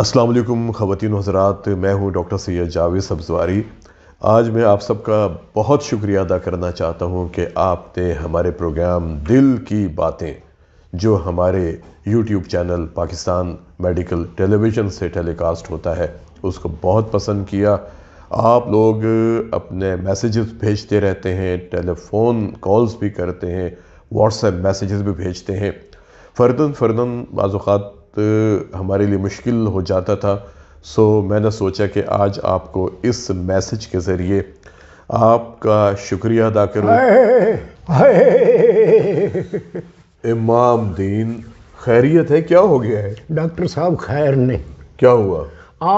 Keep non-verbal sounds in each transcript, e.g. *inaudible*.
अस्सलाम वालेकुम ख़वातीन हजरात मैं हूँ डॉक्टर सैयद जावेद सब्जवारी आज मैं आप सबका बहुत शुक्रिया अदा करना चाहता हूँ कि आपने हमारे प्रोग्राम दिल की बातें जो हमारे YouTube channel Pakistan medical television से टेलीकास्ट होता है उसको बहुत पसंद किया आप लोग अपने मैसेजेस भेजते रहते हैं टेलीफोन कॉल्स भी करते हैं व्हाट्सएप मैसेजेस भी भेजते हैं फ़र्दन फ़र्दन बाज़ात हमारे लिए मुश्किल हो जाता था सो मैंने सोचा कि आज आपको इस मैसेज के ज़रिए आपका शुक्रिया अदा करूँ इमाम दीन खैरियत है क्या हो गया है डॉक्टर साहब खैर नहीं क्या हुआ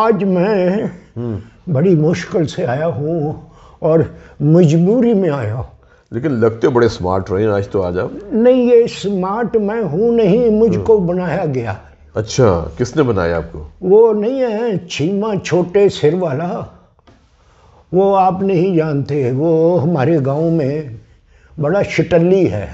आज मैं बड़ी मुश्किल से आया हूँ और मजबूरी में आया हूँ लेकिन लगते बड़े स्मार्ट रहे आज तो आ जाओ नहीं ये स्मार्ट मैं हूँ नहीं मुझको बनाया गया अच्छा किसने बनाया आपको वो नहीं है चीमा छोटे सिर वाला वो आप नहीं जानते वो हमारे गांव में बड़ा शिटली है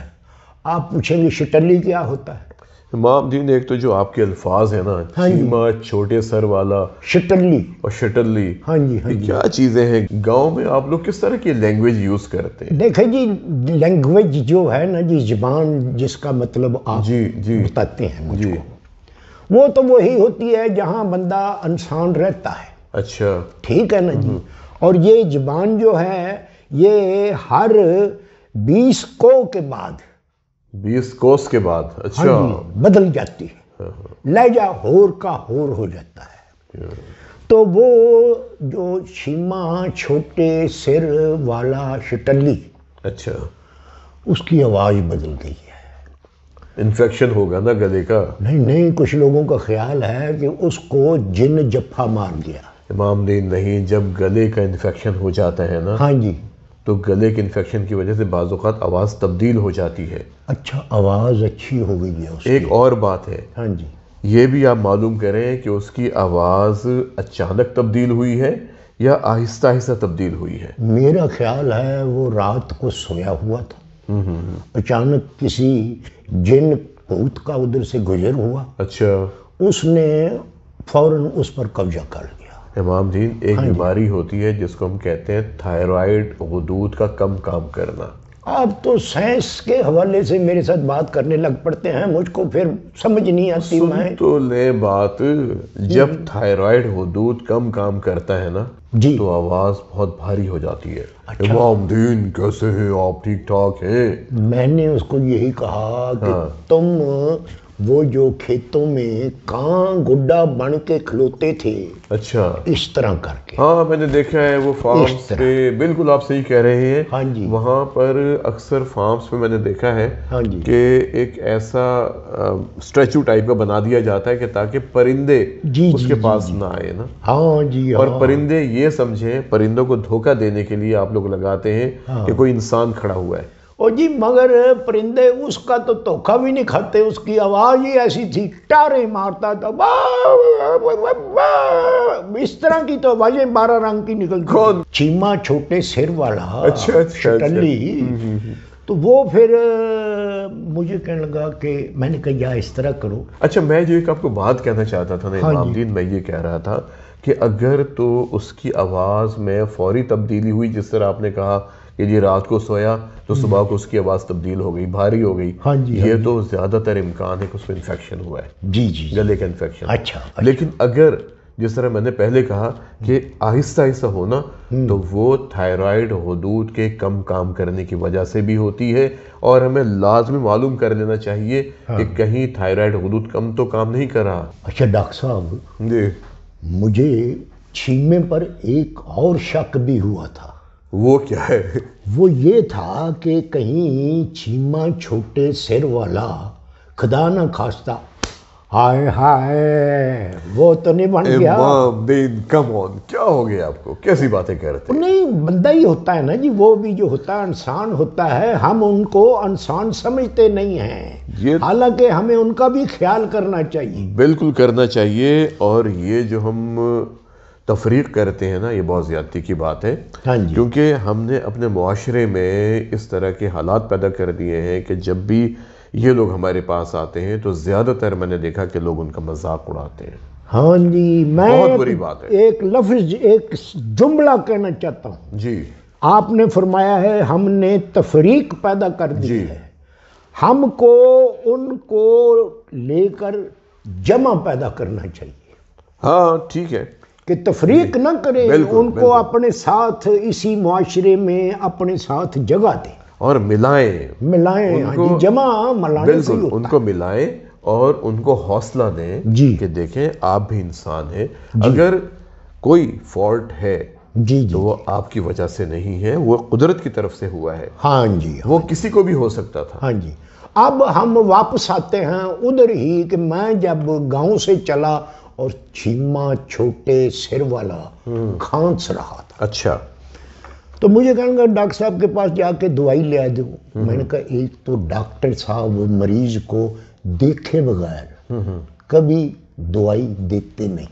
आप पूछेंगे शिटली क्या होता है इमाम दीन एक तो जो आपके अल्फाज है ना हाँ चीमा छोटे सर वाला शिटली और शिटली हाँ जी हाँ जी क्या चीज़ें हैं गांव में आप लोग किस तरह की लैंग्वेज यूज़ करते हैं देखे जी लैंग्वेज जो है ना जी जबान जिसका मतलब आप जी जी बताते हैं मुझको वो तो वही होती है जहाँ बंदा इंसान रहता है अच्छा ठीक है ना जी और ये जबान जो है ये हर बीस को के बाद बीस कोस के बाद अच्छा हाँ बदल जाती है हाँ, हाँ। लहजा होर का होर हो जाता है तो वो जो छीमा छोटे सिर वाला शिटली अच्छा उसकी आवाज़ बदल गई है इन्फेक्शन होगा ना गले का नहीं नहीं कुछ लोगों का ख्याल है कि उसको जिन जफ्फा मार गया इमाम ने नहीं जब गले का इन्फेक्शन हो जाता है ना हाँ जी तो गले के इन्फेक्शन की वजह से बाज़ात आवाज़ तब्दील हो जाती है अच्छा आवाज़ अच्छी हो गई है एक और बात है हाँ जी ये भी आप मालूम करें कि उसकी आवाज़ अचानक तब्दील हुई है या आहिस्ता आहिस्ता तब्दील हुई है मेरा ख्याल है वो रात को सोया हुआ था हम्म। अचानक किसी जिन भूत का उधर से गुजर हुआ अच्छा उसने फौरन उस पर कब्जा कर लिया इमाम जी एक हाँ बीमारी होती है जिसको हम कहते हैं थायराइड हदूद का कम काम करना आप तो साइंस के हवाले से मेरे साथ बात करने लग पड़ते हैं मुझको फिर समझ नहीं आती मैं तो ले बात हम्म। जब थायराइड हो दूध कम काम करता है ना जी तो आवाज बहुत भारी हो जाती है अच्छा। दीन कैसे हैं आप ठीक ठाक हैं मैंने उसको यही कहा कि हाँ। तुम वो जो खेतों में कहा गुड्डा बन के खिलोते थे अच्छा इस तरह करके हाँ मैंने देखा है वो फार्म पे बिल्कुल आप सही कह रहे हैं हाँ जी वहाँ पर अक्सर फार्म्स पे मैंने देखा है हाँ जी कि एक ऐसा स्टेचू टाइप का बना दिया जाता है कि ताकि परिंदे जी, उसके जी, पास जी, ना आए ना हाँ जी और हाँ। परिंदे ये समझे परिंदों को धोखा देने के लिए आप लोग लगाते हैं हाँ। कि कोई इंसान खड़ा हुआ है और जी मगर परिंदे उसका तो धोखा भी नहीं खाते उसकी आवाज़ ही ऐसी थी टारे मारता था बा, बा, बा, इस तरह की तो आवाज़ें बारह रंग की निकल कौन चीमा छोटे सिर वाला अच्छा अच्छा, अच्छा। हम्म, हम्म, हम्म। तो वो फिर मुझे कहने लगा कि मैंने कहा यार इस तरह करो अच्छा मैं जो एक आपको बात कहना चाहता था ना हाँ मैं ये कह रहा था कि अगर तो उसकी आवाज़ में फौरी तब्दीली हुई जिस तरह आपने कहा कि जी रात को सोया तो हम्म। सुबह को उसकी आवाज़ तब्दील हो गई भारी हो गई हाँ जी ये हाँ तो ज़्यादातर इम्कान है कि उसको इन्फेक्शन हुआ है जी जी गले का इन्फेक्शन अच्छा, अच्छा लेकिन अगर जिस तरह मैंने पहले कहा कि आहिस्ता आहिस्ता होना हम्म। तो वो थायराइड हदूद के कम काम करने की वजह से भी होती है और हमें लाजमी मालूम कर लेना चाहिए हाँ। कि कहीं थायराइड हदूद कम तो काम नहीं कर रहा अच्छा डॉक्टर साहब जी मुझे छीनने पर एक और शक भी हुआ था वो क्या है वो ये था कि कहीं चीमा छोटे सिर वाला खुदा ना खास्ता हाय हाय वो तो नहीं बन गया कम ऑन क्या हो गया आपको कैसी बातें कह रहे थे नहीं बंदा ही होता है ना जी वो भी जो होता है इंसान होता है हम उनको इंसान समझते नहीं हैं हालांकि हमें उनका भी ख्याल करना चाहिए बिल्कुल करना चाहिए और ये जो हम तफरीक करते हैं ना ये बहुत ज़्यादती की बात है हाँ जी क्योंकि हमने अपने माशरे में इस तरह के हालात पैदा कर दिए हैं कि जब भी ये लोग हमारे पास आते हैं तो ज़्यादातर मैंने देखा कि लोग उनका मजाक उड़ाते हैं हाँ जी मैं बहुत बुरी बात है एक लफ्ज एक जुमला कहना चाहता हूँ जी आपने फरमाया है हमने तफरीक पैदा कर दी है हमको उनको लेकर जमा पैदा करना चाहिए हाँ ठीक है कि तफरीक न करें बिल्कुल, उनको बिल्कुल। अपने साथ इसी माशरे में अपने साथ जगह दें और मिलाएं मिलाएं हाँ उनको जमा मिलाएं बिल्कुल उनको मिलाएं और उनको हौसला दें जी कि देखें आप भी इंसान हैं अगर कोई फॉल्ट है जी जी तो वो आपकी वजह से नहीं है वो कुदरत की तरफ से हुआ है हाँ जी हाँ वो किसी को भी हो सकता था हाँ जी अब हम वापस आते हैं उधर ही कि मैं जब गांव से चला और चीमा छोटे सिर वाला हम्म। खांस रहा था अच्छा तो मुझे कहने लगा डॉक्टर साहब के पास जाके दवाई ले आ दो हम्म। मैंने कहा एक तो डॉक्टर साहब मरीज को देखे बगैर हम्म। कभी दवाई देते नहीं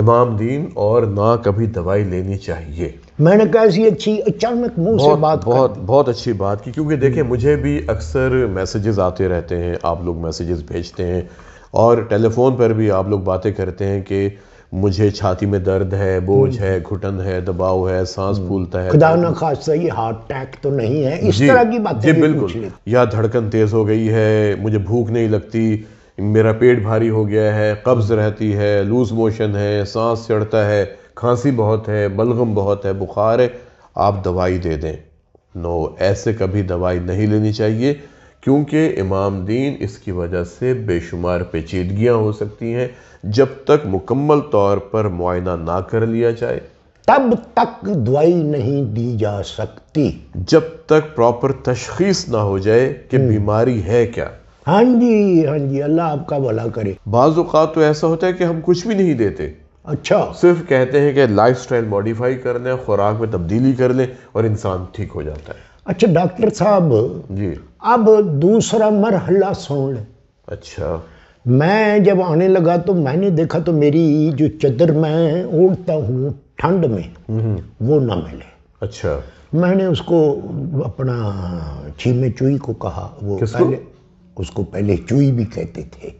इमाम दीन और ना कभी दवाई लेनी चाहिए मैंने कहा ऐसी अच्छी अचानक मुंह से बात बहुत बहुत अच्छी बात की क्योंकि देखें मुझे भी अक्सर मैसेजेस आते रहते हैं आप लोग मैसेजेस भेजते हैं और टेलीफोन पर भी आप लोग बातें करते हैं कि मुझे छाती में दर्द है बोझ हम्म। है घुटन है दबाव है सांस हम्म। फूलता है खुदा तो ना खास सही हार्ट अटैक तो नहीं है इस तरह की बात जी बिल्कुल या धड़कन तेज हो गई है मुझे भूख नहीं लगती मेरा पेट भारी हो गया है कब्ज़ रहती है लूज मोशन है सांस चढ़ता है खांसी बहुत है बलगम बहुत है बुखार है आप दवाई दे दें नो ऐसे कभी दवाई नहीं लेनी चाहिए क्योंकि इमाम दीन इसकी वजह से बेशुमार पेचीदगियाँ हो सकती हैं जब तक मुकम्मल तौर पर मुआयना ना कर लिया जाए तब तक दवाई नहीं दी जा सकती जब तक प्रॉपर तशखीस ना हो जाए कि हम्म। बीमारी है क्या हाँ जी हाँ जी अल्लाह आपका भला करे बाज़ात तो ऐसा होता है कि हम कुछ भी नहीं देते अच्छा सिर्फ कहते हैं कि लाइफ स्टाइल मॉडिफाई कर लें खुराक में तब्दीली कर लें और इंसान ठीक हो जाता है अच्छा डॉक्टर साहब जी अब दूसरा मरहला सोन अच्छा मैं जब आने लगा तो मैंने देखा तो मेरी जो चदर मैं ओढ़ता हूँ ठंड में हम्म। वो ना मिले अच्छा मैंने उसको अपना छीमे चुई को कहा वो पहले उसको पहले चुई भी कहते थे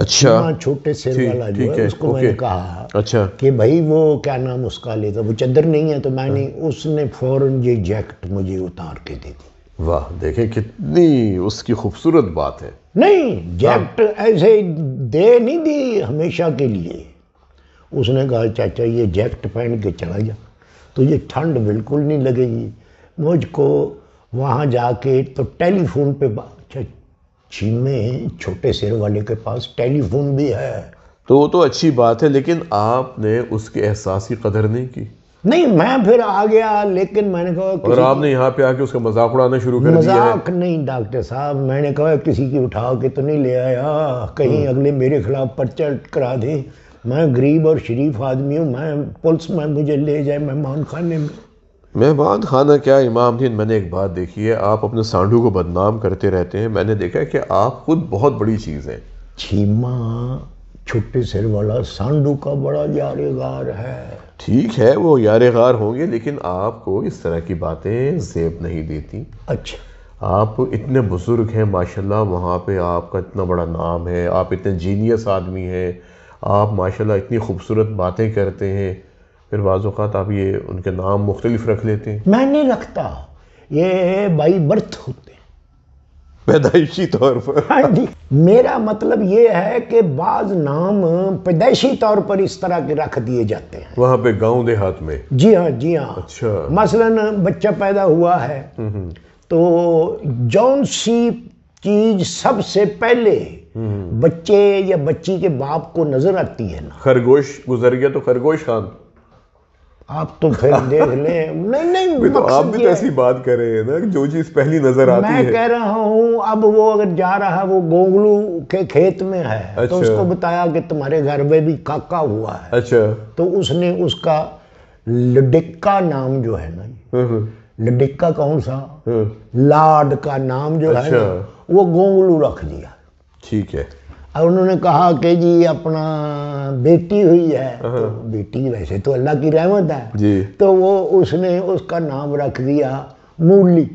अच्छा छोटे सिर वाला जो है उसको मैंने कहा अच्छा कि भाई वो क्या नाम उसका लेता वो चद्दर नहीं है तो मैंने हाँ। उसने फौरन ये जैकेट मुझे उतार के दे दी वाह देखे कितनी उसकी खूबसूरत बात है नहीं हाँ। जैकेट ऐसे दे नहीं दी हमेशा के लिए उसने कहा चाचा ये जैकेट पहन के चला जा तो ये ठंड बिल्कुल नहीं लगेगी मुझको वहाँ जाके तो टेलीफोन पे चीन में छोटे शेर वाले के पास टेलीफोन भी है तो वो तो अच्छी बात है लेकिन आपने उसके एहसास की कदर नहीं की नहीं मैं फिर आ गया लेकिन मैंने कहा और आपने यहाँ पे आके उसका मजाक उड़ाना शुरू कर दिया मजाक नहीं डॉक्टर साहब मैंने कहा किसी की उठा के तो नहीं ले आया कहीं हम्म। अगले मेरे खिलाफ पर्चा करा दे मैं गरीब और शरीफ आदमी हूँ मैं पुलिस में मुझे ले जाए मेहमान खाने में मेहमान खाना क्या इमाम दिन मैंने एक बात देखी है आप अपने सांडू को बदनाम करते रहते हैं मैंने देखा कि आप खुद बहुत बड़ी चीज़ हैं छीमा छुट्टे सिर वाला सांडू का बड़ा यारेगार है ठीक है वो यारेगार होंगे लेकिन आपको इस तरह की बातें जेब नहीं देती अच्छा आप इतने बुज़ुर्ग हैं माशाल्लाह वहाँ पे आपका इतना बड़ा नाम है आप इतने जीनियस आदमी हैं आप माशाल्लाह इतनी खूबसूरत बातें करते हैं फिर बाज़ात आप ये उनके नाम मुख्तलिफ रख लेते हैं मैं नहीं रखता ये बाई बर्थ होते हैं पैदाइशी तौर पर हाँ जी मेरा मतलब ये है कि बाज नाम पैदाइशी तौर पर इस तरह के रख दिए जाते हैं वहाँ पे गांव देहात में जी हाँ जी हाँ अच्छा मसलन बच्चा पैदा हुआ है हम्म, हम्म। तो जौन सी चीज सबसे पहले हम्म, बच्चे या बच्ची के बाप को नजर आती है ना खरगोश गुजर गया तो खरगोश खान आप तो फिर *laughs* देख लें नहीं नहीं तो भी तो आप भी तो ऐसी बात कर रहे हैं ना जो चीज पहली नजर आती मैं है मैं कह रहा हूँ अब वो अगर जा रहा है वो गोगलू के खेत में है तो अच्छा। तो उसको बताया कि तुम्हारे घर में भी काका हुआ है अच्छा तो उसने उसका लडिक्का नाम जो है ना हाँ, हाँ। लडिक्का कौन सा हाँ। लाड का नाम जो अच्छा। है ना वो गोंगलू रख दिया ठीक है और उन्होंने कहा कि जी अपना बेटी हुई है तो हाँ। बेटी वैसे तो अल्लाह की रहमत है जी। तो वो उसने उसका नाम रख दिया मूली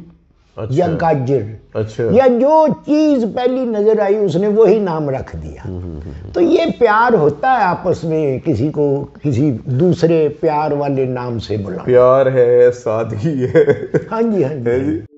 अच्छा। या गाजर अच्छा। या जो चीज पहली नजर आई उसने वही नाम रख दिया हम्म, हम्म, हम्म। तो ये प्यार होता है आपस में किसी को किसी दूसरे प्यार वाले नाम से बुला प्यार है सादगी है हाँ जी हाँ जी, हाँ जी।